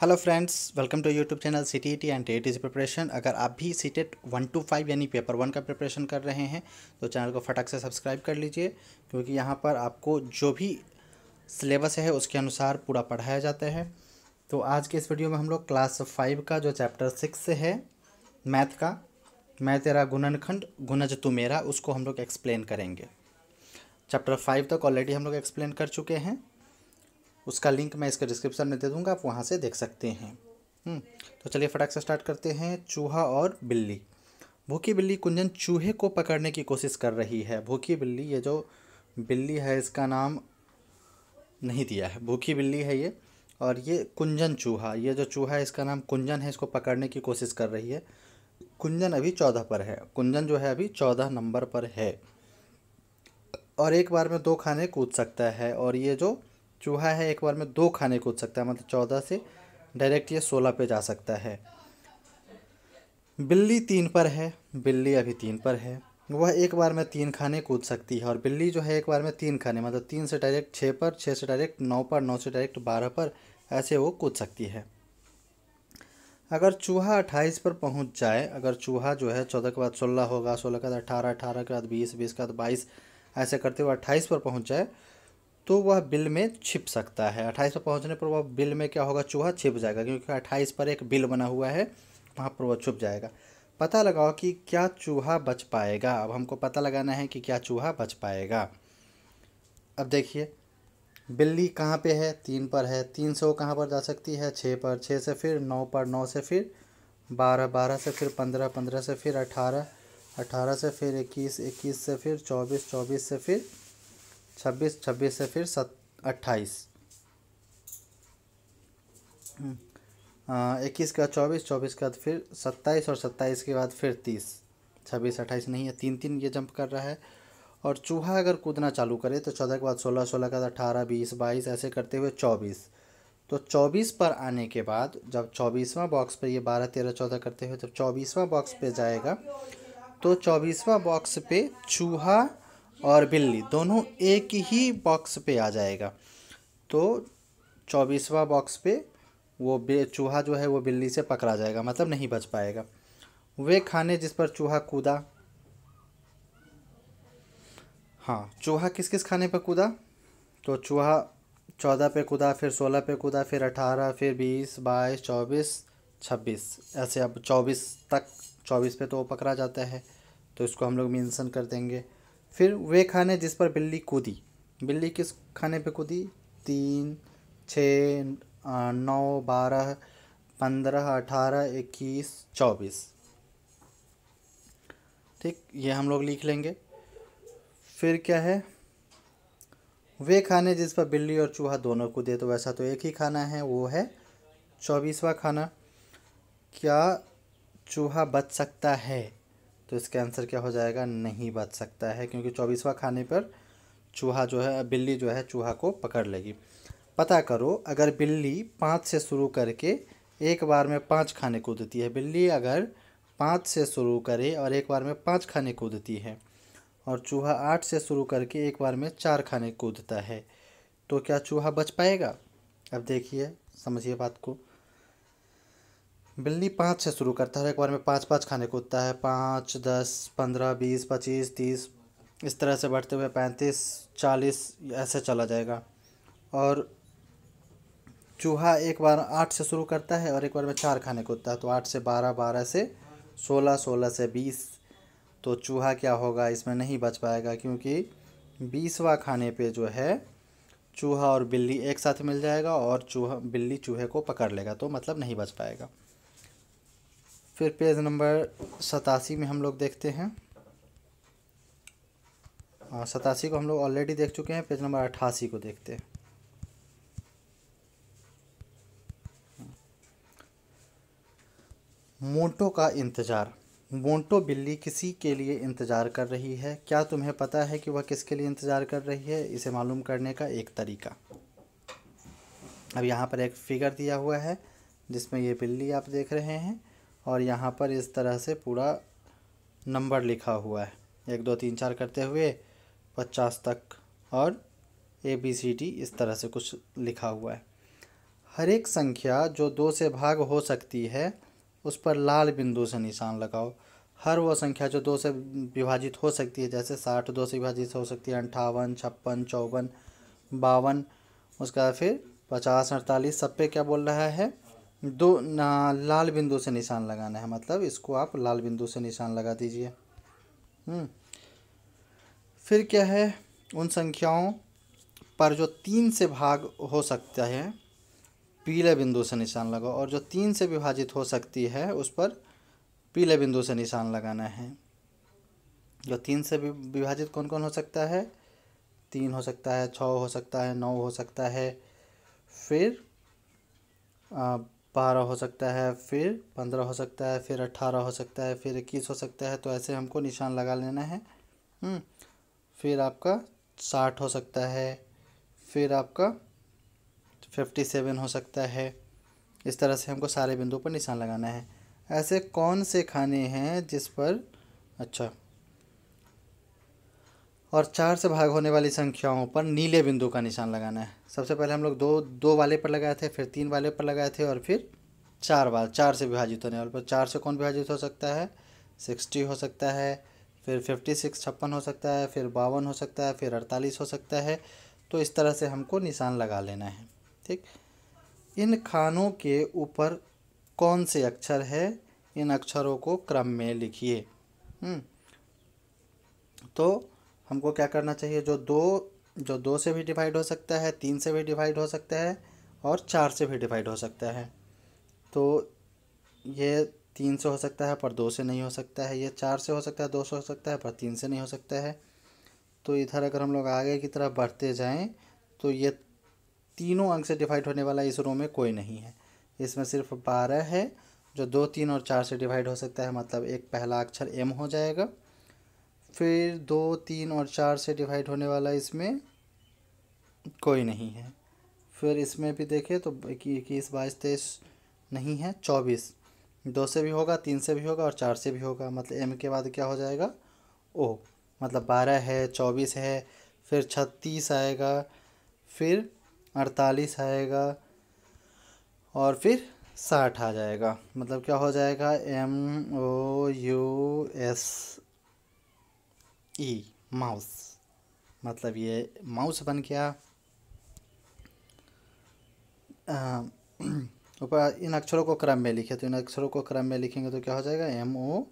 Hello friends welcome to YouTube channel C T T and T is preparation अगर आप भी C TET one two five यानी paper one का preparation कर रहे हैं तो चैनल को फटाक से सब्सक्राइब कर लीजिए क्योंकि यहाँ पर आपको जो भी सिलेबस है उसके अनुसार पूरा पढ़ाया जाता है तो आज के इस वीडियो में हम लोग क्लास फाइव का जो चैप्टर सिक्स है मैथ का मैं तेरा गुणनखंड गुनज तू मेरा उसको हम लोग एक्सप्लेन करेंगे चैप्टर फाइव तक ऑलरेडी हम लोग एक्सप्लेन कर चुके हैं उसका लिंक मैं इसके डिस्क्रिप्शन में दे दूँगा आप वहाँ से देख सकते हैं हम्म, तो चलिए फटाक से स्टार्ट करते हैं चूहा और बिल्ली भूखी बिल्ली कुंजन चूहे को पकड़ने की कोशिश कर रही है भूखी बिल्ली ये जो बिल्ली है इसका नाम नहीं दिया है भूखी बिल्ली है ये और ये कुंजन चूहा ये जो चूहा है इसका नाम कुंजन है इसको पकड़ने की कोशिश कर रही है कुंजन अभी चौदह पर है कुंजन जो है अभी चौदह नंबर पर है और एक बार में दो खाने कूद सकता है और ये जो चूहा है एक बार में दो खाने कूद सकता है मतलब चौदह से डायरेक्ट ये सोलह पे जा सकता है बिल्ली तीन पर है बिल्ली अभी तीन पर है वह एक बार में तीन खाने कूद सकती है और बिल्ली जो है एक बार में तीन खाने मतलब तीन से डायरेक्ट छः पर छः से डायरेक्ट नौ पर नौ से डायरेक्ट बारह पर ऐसे वो कूद सकती है अगर चूहा अट्ठाईस पर पहुंच जाए अगर चूहा जो है चौदह के बाद सोलह होगा सोलह के बाद अठारह अठारह के बाद बीस बीस के बाद बाईस ऐसे करते हुए अट्ठाईस पर पहुंच जाए तो वह बिल में छिप सकता है अट्ठाईस पर पहुँचने पर वह बिल में क्या होगा चूहा छिप जाएगा क्योंकि अट्ठाईस पर एक बिल बना हुआ है वहाँ पर वह छुप जाएगा पता लगाओ कि क्या चूहा बच पाएगा अब हमको पता लगाना है कि क्या चूहा बच पाएगा अब देखिए बिल्ली कहाँ पे है तीन पर है तीन से वो कहाँ पर जा सकती है छः पर छः से फिर नौ पर नौ से फिर बारह बारह से फिर पंद्रह पंद्रह से फिर अठारह अठारह से फिर इक्कीस इक्कीस से फिर चौबीस चौबीस से फिर छब्बीस छब्बीस से फिर सत अट्ठाईस हम्म। इक्कीस के बाद चौबीस चौबीस के बाद फिर सत्ताईस और सत्ताईस के बाद फिर तीस छब्बीस अट्ठाईस नहीं है तीन तीन ये जंप कर रहा है और चूहा अगर कूदना चालू करे तो चौदह के बाद सोलह सोलह के बाद अठारह बीस बाईस ऐसे करते हुए चौबीस तो चौबीस पर आने के बाद जब चौबीसवां बॉक्स पर ये बारह तेरह चौदह करते हुए जब चौबीसवां बॉक्स पे जाएगा तो चौबीसवां बॉक्स पे चूहा और बिल्ली दोनों एक ही बॉक्स पे आ जाएगा तो चौबीसवा बॉक्स पे वो चूहा जो है वो बिल्ली से पकड़ा जाएगा मतलब नहीं बच पाएगा वे खाने जिस पर चूहा कूदा हाँ चूहा किस किस खाने पर कूदा तो चूहा चौदह पे कूदा फिर सोलह पे कूदा फिर अठारह फिर बीस बाईस चौबीस छब्बीस ऐसे अब चौबीस तक चौबीस पे तो वो पकड़ा जाता है तो इसको हम लोग मेंशन कर देंगे फिर वे खाने जिस पर बिल्ली कूदी बिल्ली किस खाने पे कूदी तीन छः नौ बारह पंद्रह अठारह इक्कीस चौबीस ठीक ये हम लोग लिख लेंगे फिर क्या है वे खाने जिस पर बिल्ली और चूहा दोनों को दे तो वैसा तो एक ही खाना है वो है चौबीसवा खाना क्या चूहा बच सकता है तो इसका आंसर क्या हो जाएगा नहीं बच सकता है क्योंकि चौबीसवा खाने पर चूहा जो है बिल्ली जो है चूहा को पकड़ लेगी पता करो अगर बिल्ली पाँच से शुरू करके एक बार में पाँच खाने कूदती है बिल्ली अगर पाँच से शुरू करे और एक बार में पाँच खाने कूदती है और चूहा आठ से शुरू करके एक बार में चार खाने कूदता है तो क्या चूहा बच पाएगा अब देखिए समझिए बात को बिल्ली पाँच से शुरू करता है एक बार में पाँच पाँच खाने कूदता है पाँच दस पंद्रह बीस पच्चीस तीस इस तरह से बढ़ते हुए पैंतीस चालीस ऐसे चला जाएगा और चूहा एक बार आठ से शुरू करता है और एक बार में चार खाने कूदता है तो आठ से बारह बारह से सोलह सोलह से बीस तो चूहा क्या होगा इसमें नहीं बच पाएगा क्योंकि बीसवा खाने पे जो है चूहा और बिल्ली एक साथ मिल जाएगा और चूहा बिल्ली चूहे को पकड़ लेगा तो मतलब नहीं बच पाएगा फिर पेज नंबर सतासी में हम लोग देखते हैं हाँ, सतासी को हम लोग ऑलरेडी देख चुके हैं पेज नंबर अट्ठासी को देखते हैं मोंटो का इंतज़ार मोंटो बिल्ली किसी के लिए इंतज़ार कर रही है क्या तुम्हें पता है कि वह किसके लिए इंतज़ार कर रही है इसे मालूम करने का एक तरीका अब यहाँ पर एक फिगर दिया हुआ है जिसमें ये बिल्ली आप देख रहे हैं और यहाँ पर इस तरह से पूरा नंबर लिखा हुआ है एक दो तीन चार करते हुए पचास तक और ए बी सी डी इस तरह से कुछ लिखा हुआ है हर एक संख्या जो दो से भाग हो सकती है उस पर लाल बिंदु से निशान लगाओ हर वो संख्या जो दो से विभाजित हो सकती है जैसे साठ दो से विभाजित हो सकती है अंठावन छप्पन चौवन बावन उसके बाद फिर पचास अड़तालीस सब पे क्या बोल रहा है दो ना, लाल बिंदु से निशान लगाना है मतलब इसको आप लाल बिंदु से निशान लगा दीजिए हम्म। फिर क्या है उन संख्याओं पर जो तीन से भाग हो सकता है पीले बिंदु से निशान लगाओ और जो तीन से विभाजित हो सकती है उस पर पीले बिंदु से निशान लगाना है जो तीन से विभाजित कौन कौन हो सकता है तीन हो सकता है छः हो सकता है नौ हो सकता है फिर बारह हो सकता है फिर पंद्रह हो सकता है फिर अट्ठारह हो सकता है फिर इक्कीस हो सकता है तो ऐसे हमको निशान लगा लेना है हम्म, फिर आपका साठ हो सकता है फिर आपका फिफ्टी सेवन हो सकता है इस तरह से हमको सारे बिंदुओं पर निशान लगाना है ऐसे कौन से खाने हैं जिस पर अच्छा और चार से भाग होने वाली संख्याओं पर नीले बिंदु का निशान लगाना है सबसे पहले हम लोग दो दो वाले पर लगाए थे फिर तीन वाले पर लगाए थे और फिर चार वाले चार से विभाजित होने वाले पर चार से कौन विभाजित हो सकता है सिक्सटी हो सकता है फिर फिफ्टी सिक्स छप्पन हो सकता है फिर बावन हो सकता है फिर अड़तालीस हो सकता है तो इस तरह से हमको निशान लगा लेना है ठीक इन खानों के ऊपर कौन से अक्षर है इन अक्षरों को क्रम में लिखिए हम्म। तो हमको क्या करना चाहिए जो दो जो दो से भी डिवाइड हो सकता है तीन से भी डिवाइड हो सकता है और चार से भी डिवाइड हो सकता है तो ये तीन से हो सकता है पर दो से नहीं हो सकता है ये चार से हो सकता है दो से हो सकता है पर तीन से नहीं हो सकता है तो इधर अगर हम लोग आगे की तरफ बढ़ते जाएं तो ये तीनों अंक से डिवाइड होने वाला इस रो में कोई नहीं है इसमें सिर्फ बारह है जो दो तीन और चार से डिवाइड हो सकता है मतलब एक पहला अक्षर एम हो जाएगा फिर दो तीन और चार से डिवाइड होने वाला इसमें कोई नहीं है फिर इसमें भी देखें तो इक्कीस बाईस तेईस नहीं है चौबीस दो से भी होगा तीन से भी होगा और चार से भी होगा मतलब एम के बाद क्या हो जाएगा ओ मतलब बारह है चौबीस है फिर छत्तीस आएगा फिर अड़तालीस आएगा और फिर साठ आ जाएगा मतलब क्या हो जाएगा M O U S E e, mouse मतलब ये माउस बन गया ऊपर इन अक्षरों को क्रम में लिखे तो इन अक्षरों को क्रम में लिखेंगे तो क्या हो जाएगा M O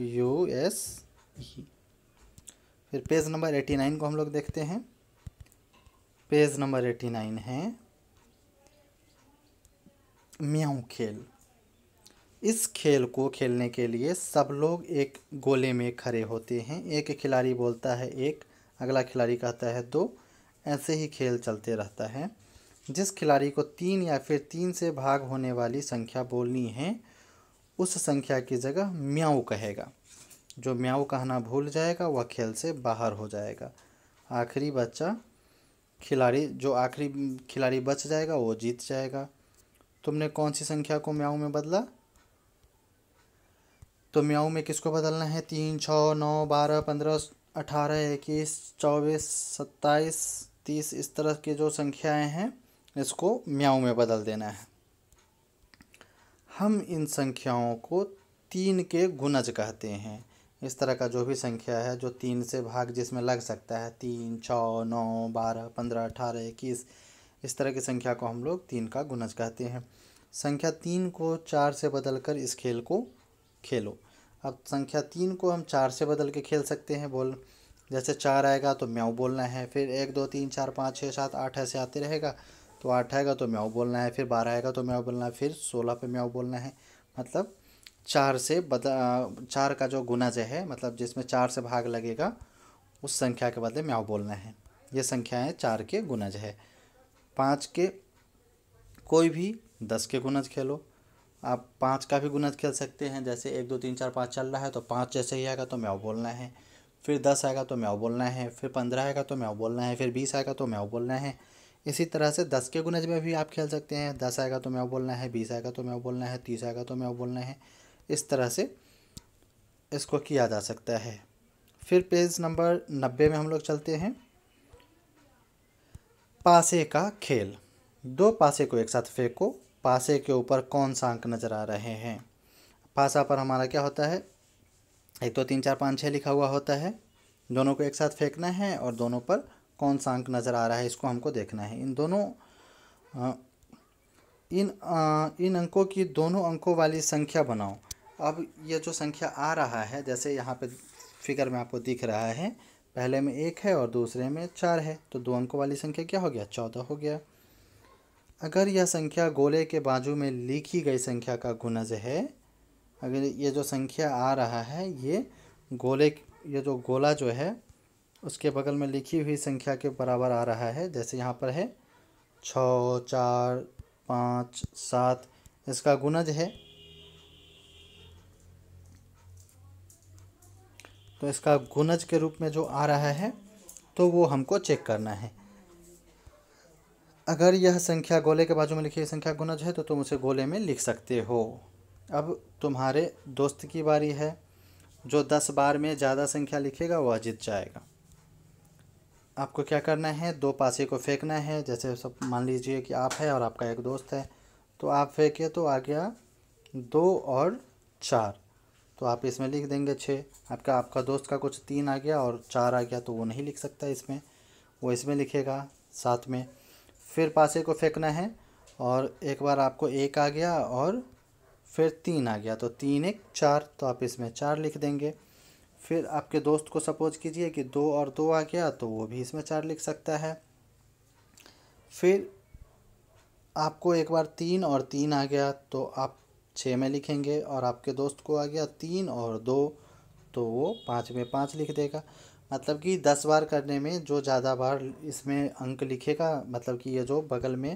U S E फिर पेज नंबर एटी नाइन को हम लोग देखते हैं पेज नंबर एटी नाइन है म्याऊ खेल इस खेल को खेलने के लिए सब लोग एक गोले में खड़े होते हैं एक खिलाड़ी बोलता है एक अगला खिलाड़ी कहता है दो ऐसे ही खेल चलते रहता है जिस खिलाड़ी को तीन या फिर तीन से भाग होने वाली संख्या बोलनी है उस संख्या की जगह म्याऊ कहेगा जो म्याऊ कहना भूल जाएगा वह खेल से बाहर हो जाएगा आखिरी बच्चा खिलाड़ी जो आखिरी खिलाड़ी बच जाएगा वो जीत जाएगा तुमने कौन सी संख्या को म्याऊ में बदला तो म्याऊ में किसको बदलना है तीन छः नौ बारह पंद्रह अठारह इक्कीस चौबीस सत्ताईस तीस इस तरह की जो संख्याएं हैं इसको म्याऊ में बदल देना है हम इन संख्याओं को तीन के गुनज कहते हैं इस तरह का जो भी संख्या है जो तीन से भाग जिसमें लग सकता है तीन छः नौ बारह पंद्रह अठारह इक्कीस इस तरह की संख्या को हम लोग तीन का गुनज कहते हैं संख्या तीन को चार से बदलकर इस खेल को खेलो अब संख्या तीन को हम चार से बदल के खेल सकते हैं बोल जैसे चार आएगा तो म्याऊ बोलना है फिर एक दो तीन चार पाँच छः सात आठ ऐसे आते रहेगा तो आठ आएगा तो म्याऊ बोलना है फिर बारह आएगा तो म्याऊ बोलना है फिर सोलह पे म्याऊ बोलना है मतलब चार से बदल चार का जो गुना जो है मतलब जिसमें चार से भाग लगेगा उस संख्या के बदले म्याऊ बोलना है ये संख्याएँ चार के गुनज है पाँच के कोई भी दस के गुनज खेलो आप पाँच का भी गुणत खेल सकते हैं जैसे एक दो तीन चार पाँच चल रहा है तो पाँच जैसे ही आएगा तो मैं वो बोलना है फिर दस आएगा तो मैं वो बोलना है फिर पंद्रह आएगा तो मैं वो बोलना है फिर बीस आएगा तो मैं वो बोलना है इसी तरह से दस के गुनज में भी आप खेल सकते हैं दस आएगा तो मैं वो बोलना है बीस आएगा तो मैं वो बोलना है तीस आएगा तो मैं वो बोलना है इस तरह से इसको किया जा सकता है फिर पेज नंबर नब्बे में हम लोग चलते हैं पासे का खेल दो पासे को एक साथ फेंको पासे के ऊपर कौन सा अंक नज़र आ रहे हैं पासा पर हमारा क्या होता है एक दो तो तीन चार पाँच छः लिखा हुआ होता है दोनों को एक साथ फेंकना है और दोनों पर कौन सा अंक नज़र आ रहा है इसको हमको देखना है इन दोनों इन इन अंकों की दोनों अंकों वाली संख्या बनाओ अब ये जो संख्या आ रहा है जैसे यहाँ पे फिगर में आपको दिख रहा है पहले में एक है और दूसरे में चार है तो दो अंकों वाली संख्या क्या हो गया चौदह हो गया अगर यह संख्या गोले के बाजू में लिखी गई संख्या का गुणज है अगर ये जो संख्या आ रहा है ये गोले ये जो गोला जो है उसके बगल में लिखी हुई संख्या के बराबर आ रहा है जैसे यहाँ पर है छ चार पाँच सात इसका गुणज है तो इसका गुणज के रूप में जो आ रहा है तो वो हमको चेक करना है अगर यह संख्या गोले के बाजू में लिखी संख्या गुणज है तो तुम उसे गोले में लिख सकते हो अब तुम्हारे दोस्त की बारी है जो दस बार में ज़्यादा संख्या लिखेगा वह जीत जाएगा आपको क्या करना है दो पासे को फेंकना है जैसे सब मान लीजिए कि आप है और आपका एक दोस्त है तो आप फेंके तो आ गया दो और चार तो आप इसमें लिख देंगे छः आपका आपका दोस्त का कुछ तीन आ गया और चार आ गया तो वो नहीं लिख सकता इसमें वो इसमें लिखेगा साथ में फिर पासे को फेंकना है और एक बार आपको एक आ गया और फिर तीन आ गया तो तीन एक चार तो आप इसमें चार लिख देंगे फिर आपके दोस्त को सपोज कीजिए कि दो और दो आ गया तो वो भी इसमें चार लिख सकता है फिर आपको एक बार तीन और तीन आ गया तो आप छः में लिखेंगे और आपके दोस्त को आ गया तीन और दो तो वो पाँच में पाँच लिख देगा मतलब कि दस बार करने में जो ज़्यादा बार इसमें अंक लिखेगा मतलब कि ये जो बगल में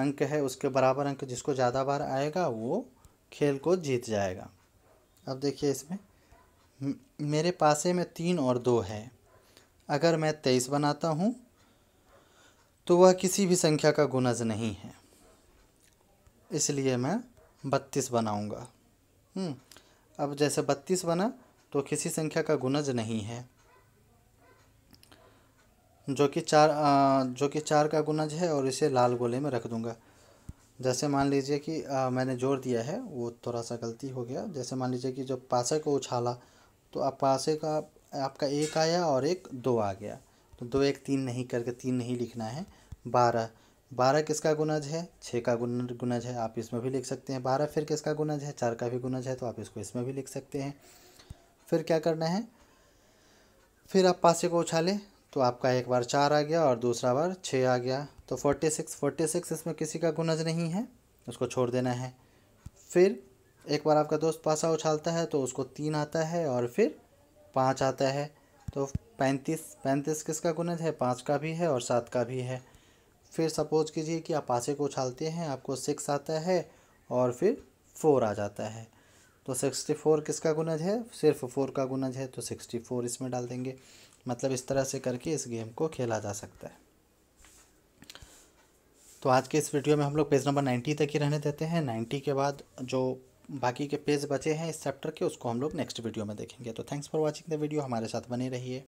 अंक है उसके बराबर अंक जिसको ज़्यादा बार आएगा वो खेल को जीत जाएगा अब देखिए इसमें मेरे पासे में तीन और दो है अगर मैं तेईस बनाता हूँ तो वह किसी भी संख्या का गुनज नहीं है इसलिए मैं बत्तीस बनाऊँगा हम्म, अब जैसे बत्तीस बना तो किसी संख्या का गुनज नहीं है जो कि चार जो कि चार का गुनज है और इसे लाल गोले में रख दूंगा जैसे मान लीजिए कि मैंने जोड़ दिया है वो थोड़ा सा गलती हो गया जैसे मान लीजिए कि जब पासे को उछाला तो आप पासे का आपका एक आया और एक दो आ गया तो दो एक तीन नहीं करके तीन नहीं लिखना है बारह बारह किसका गुनज है छः का गुण है आप इसमें भी लिख सकते हैं बारह फिर किसका गुनज है चार का भी गुनज है तो आप इसको इसमें भी लिख सकते हैं फिर क्या करना है फिर आप पासे को उछालें तो आपका एक बार चार आ गया और दूसरा बार छः आ गया तो फोर्टी सिक्स फोर्टी सिक्स इसमें किसी का गुनज नहीं है उसको छोड़ देना है फिर एक बार आपका दोस्त पासा उछालता है तो उसको तीन आता है और फिर पाँच आता है तो पैंतीस पैंतीस किसका गुनज है पाँच का भी है और सात का भी है फिर सपोज़ कीजिए कि आप पासे को उछालते हैं आपको सिक्स आता है और फिर फोर आ जाता है तो सिक्सटी फोर किसका गुनज है सिर्फ फोर का गुनज है तो सिक्सटी फोर इसमें डाल देंगे मतलब इस तरह से करके इस गेम को खेला जा सकता है तो आज के इस वीडियो में हम लोग पेज नंबर नाइन्टी तक ही रहने देते हैं नाइन्टी के बाद जो बाकी के पेज बचे हैं इस चैप्टर के उसको हम लोग नेक्स्ट वीडियो में देखेंगे तो thanks for watching the video हमारे साथ बने रहिए